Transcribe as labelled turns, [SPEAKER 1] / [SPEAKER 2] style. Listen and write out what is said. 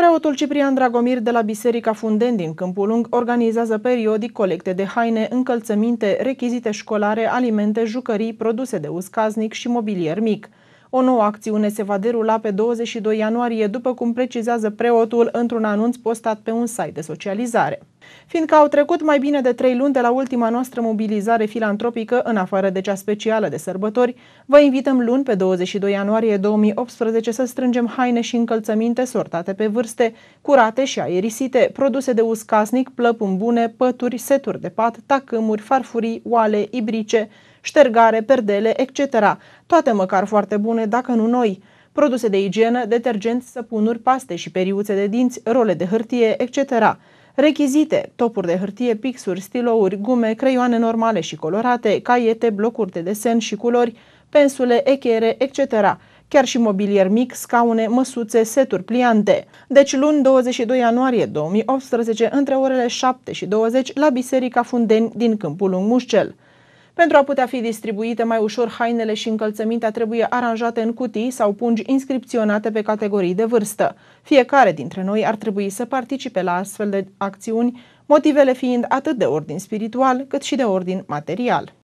[SPEAKER 1] Preotul Ciprian Dragomir de la Biserica Funden din Câmpul Lung organizează periodic colecte de haine, încălțăminte, rechizite școlare, alimente, jucării, produse de uscaznic și mobilier mic. O nouă acțiune se va derula pe 22 ianuarie, după cum precizează preotul într-un anunț postat pe un site de socializare. Fiindcă au trecut mai bine de trei luni de la ultima noastră mobilizare filantropică, în afară de cea specială de sărbători, vă invităm luni pe 22 ianuarie 2018 să strângem haine și încălțăminte sortate pe vârste, curate și aerisite, produse de uscasnic, plăpuni bune, pături, seturi de pat, tacâmuri, farfurii, oale, ibrice, ștergare, perdele, etc. Toate măcar foarte bune, dacă nu noi. Produse de igienă, detergenți, săpunuri, paste și periuțe de dinți, role de hârtie, etc. Rechizite, topuri de hârtie, pixuri, stilouri, gume, creioane normale și colorate, caiete, blocuri de desen și culori, pensule, echere, etc., chiar și mobilier mic, scaune, măsuțe, seturi pliante. Deci luni 22 ianuarie 2018, între orele 7 și 20, la Biserica Fundeni din Câmpul Lung Mușcel. Pentru a putea fi distribuite mai ușor, hainele și încălțămintea trebuie aranjate în cutii sau pungi inscripționate pe categorii de vârstă. Fiecare dintre noi ar trebui să participe la astfel de acțiuni, motivele fiind atât de ordin spiritual cât și de ordin material.